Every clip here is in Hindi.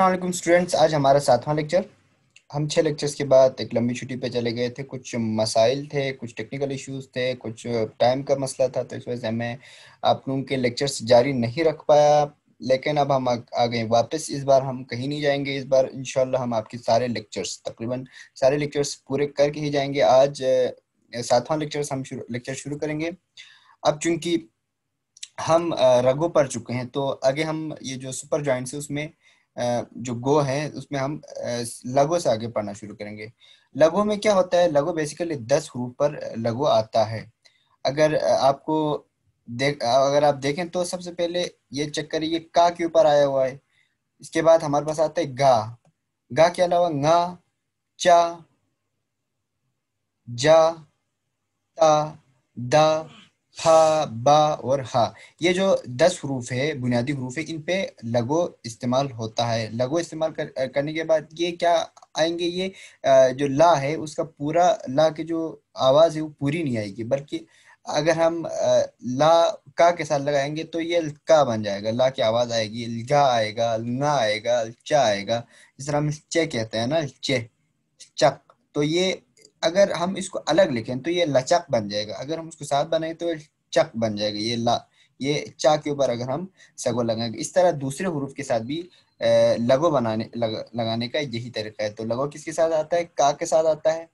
असलम स्टूडेंट्स आज हमारा सातवां लेक्चर हम छः लेक्चर्स के बाद एक लंबी छुट्टी पे चले गए थे कुछ मसाइल थे कुछ टेक्निकल इश्यूज थे कुछ टाइम का मसला था तो इस वजह से मैं आप लोगों के लेक्चर्स जारी नहीं रख पाया लेकिन अब हम आ, गए वापस इस बार हम कहीं नहीं जाएंगे इस बार इनशाला हम आपके सारे लेक्चर्स तकरीबन सारे लेक्चर्स पूरे करके ही जाएंगे आज सातवां लेक्चर्स हम लेक्चर शुरू करेंगे अब चूंकि हम रगों पर चुके हैं तो आगे हम ये जो सुपर जॉइंट्स है उसमें जो गो है उसमें हम लघु से आगे पढ़ना शुरू करेंगे लघु में क्या होता है लघु बेसिकली दस हरूफ पर लघु आता है अगर आपको देख अगर आप देखें तो सबसे पहले ये चेक करिए का के ऊपर आया हुआ है इसके बाद हमारे पास आता है गा गा के अलावा गा चा जा ता दा हा बा और हा ये जो दस हरूफ है बुनियादी हरूफ है इन पे लगो इस्तेमाल होता है लगो इस्तेमाल कर, करने के बाद ये क्या आएंगे ये जो ला है उसका पूरा ला की जो आवाज़ है वो पूरी नहीं आएगी बल्कि अगर हम ला का के साथ लगाएंगे तो ये का बन जाएगा ला की आवाज़ आएगी लगा आएगा ना आएगा चा आएगा जिस तरह हम चे कहते हैं ना चे चक तो ये अगर हम इसको अलग लिखें तो ये लचक बन जाएगा अगर हम उसको साथ बनाए तो चक बन जाएगा ये ला ये चा के ऊपर अगर हम सगो लगाएंगे इस तरह दूसरे हरूफ के साथ भी लगो बनाने लग, लगाने का यही तरीका है तो लगो किसके साथ आता है का के साथ आता है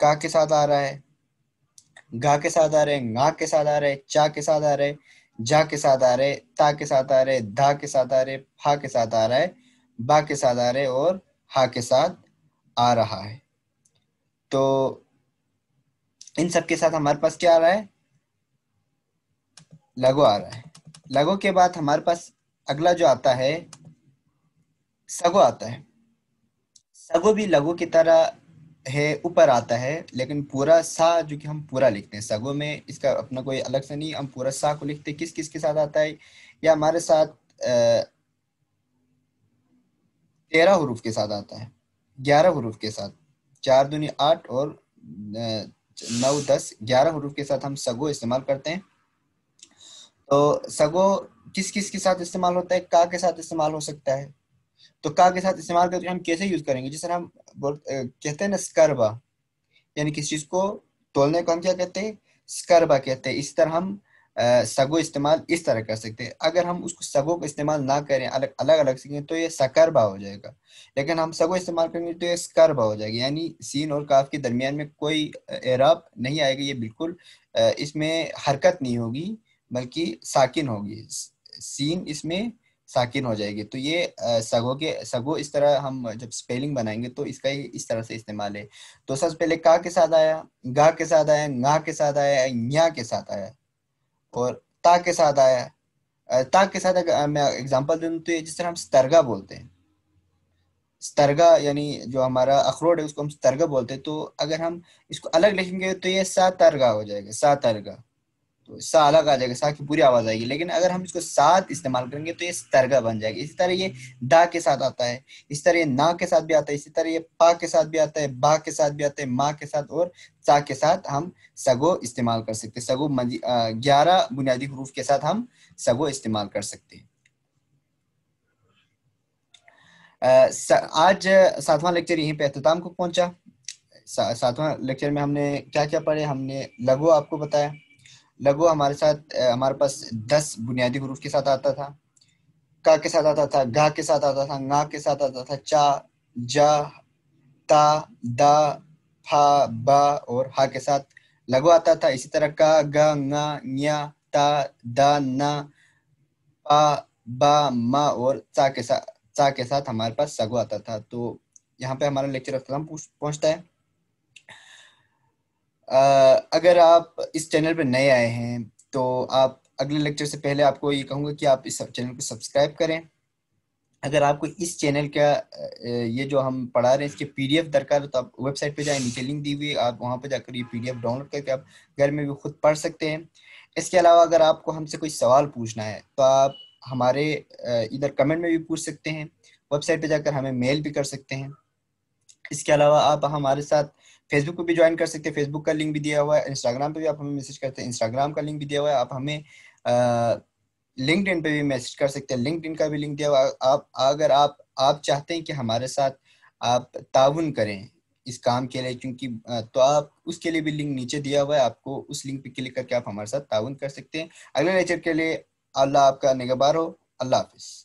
का के साथ आ रहा है गा के साथ आ रहे हैं गा के साथ आ रहे हैं चा के साथ आ रहे हैं जा के साथ आ रहे ता के साथ आ रहे धा के साथ आ रहे फा के साथ आ रहा है बा के साथ आ रहे और हा के साथ आ रहा है तो इन सब के साथ हमारे पास क्या आ रहा है लघु आ रहा है लघु के बाद हमारे पास अगला जो आता है सगो आता है सगो भी लघु की तरह है ऊपर आता है लेकिन पूरा सा जो कि हम पूरा लिखते हैं सगो में इसका अपना कोई अलग से नहीं हम पूरा सा को लिखते किस किस के साथ आता है या हमारे साथ तेरह हरूफ के साथ आता है ग्यारह हरूफ के साथ चार दुनी आठ और नौ दस ग्यारह हरूफ के साथ हम सगो इस्तेमाल करते हैं तो सगो किस किस के साथ इस्तेमाल होता है का के साथ इस्तेमाल हो सकता है तो का के साथ इस्तेमाल करके हम कैसे यूज करेंगे जिस तरह हम कहते हैं ना स्कर्बा यानी किसी चीज को तोलने को हम क्या कहते हैं स्कर्बा कहते हैं इस तरह हम सगो इस्तेमाल इस तरह कर सकते हैं अगर हम उसको सगो का इस्तेमाल ना करें अलग अलग अलग सीखें तो ये सकरबा हो जाएगा लेकिन हम सगो इस्तेमाल करेंगे तो ये स्कर्बा हो जाएगा यानी सीन और काफ के दरमियान में कोई एराब नहीं आएगा ये बिल्कुल इसमें हरकत नहीं होगी बल्कि साकिन होगी सीन इसमें साकिन हो जाएगी तो ये सगो के सगो इस तरह हम जब स्पेलिंग बनाएंगे तो इसका ये इस तरह से इस्तेमाल है तो सबसे पहले का के साथ आया गा के साथ आया गा के साथ आया या के साथ आया और ता के साथ आया ता के साथ अगर मैं एग्जांपल दे तो ये जिस तरह हम स्तरगा बोलते हैं स्तरगा यानी जो हमारा अखरोट है उसको हम स्तरगा बोलते हैं तो अगर हम इसको अलग लिखेंगे तो ये सा तरगा हो जाएगा सातरगा सा अलग आ जाएगा सा की पूरी आवाज आएगी लेकिन अगर हम इसको साथ इस्तेमाल करेंगे तो ये तर्गा बन जाएगा इसी तरह ये दा के साथ आता है इस तरह ये ना के साथ भी आता है इसी तरह ये पा के साथ भी आता है बा के साथ भी आता है माँ के साथ और सा के साथ हम सगो इस्तेमाल कर सकते हैं सगो ग्यारह बुनियादी हरूफ के साथ हम सगो इस्तेमाल कर सकते हैं आज सातवां लेक्चर यहीं पे अख्ताम को पहुंचा सातवां लेक्चर में हमने क्या क्या पढ़े हमने लघु आपको बताया लघु हमारे साथ हमारे पास दस बुनियादी ग्रुप के साथ आता था का के साथ आता था गा के साथ आता था गा के साथ आता था चा जा ता दा फा बा और हा के साथ लघु आता था इसी तरह का गा गा न्या ता दा ना पा बा मा और चा के साथ चा के साथ हमारे पास सगु आता था तो यहाँ पे हमारा लेक्चर खत्म पहुंचता है अगर आप इस चैनल पर नए आए हैं तो आप अगले लेक्चर से पहले आपको ये कहूँगा कि आप इस चैनल को सब्सक्राइब करें अगर आपको इस चैनल का ये जो हम पढ़ा रहे हैं इसके पीडीएफ दरकार हो तो आप वेबसाइट पे जाएं नीचे लिंक दी हुई आप वहाँ पर जाकर ये पीडीएफ डाउनलोड करके आप घर में भी खुद पढ़ सकते हैं इसके अलावा अगर आपको हमसे कोई सवाल पूछना है तो आप हमारे इधर कमेंट में भी पूछ सकते हैं वेबसाइट पर जाकर हमें मेल भी कर सकते हैं इसके अलावा आप हमारे साथ फेसबुक पे भी ज्वाइन कर सकते हैं फेसबुक का लिंक भी दिया हुआ है इंस्टाग्राम पे भी आप हमें मैसेज करते हैं इंस्टाग्राम का लिंक भी दिया हुआ है आप हमें लिंकड इन पे भी मैसेज कर सकते हैं लिंकड का भी लिंक दिया हुआ है आप अगर आप आप चाहते हैं कि हमारे साथ आप ताउन करें इस काम के लिए क्योंकि तो आप उसके लिए भी लिंक नीचे दिया हुआ है आपको उस लिंक पे क्लिक करके आप हमारे साथ ताउन कर सकते हैं अगले लेक्चर के लिए अल्लाह आपका निगबार हो अल्लाह हाफिज़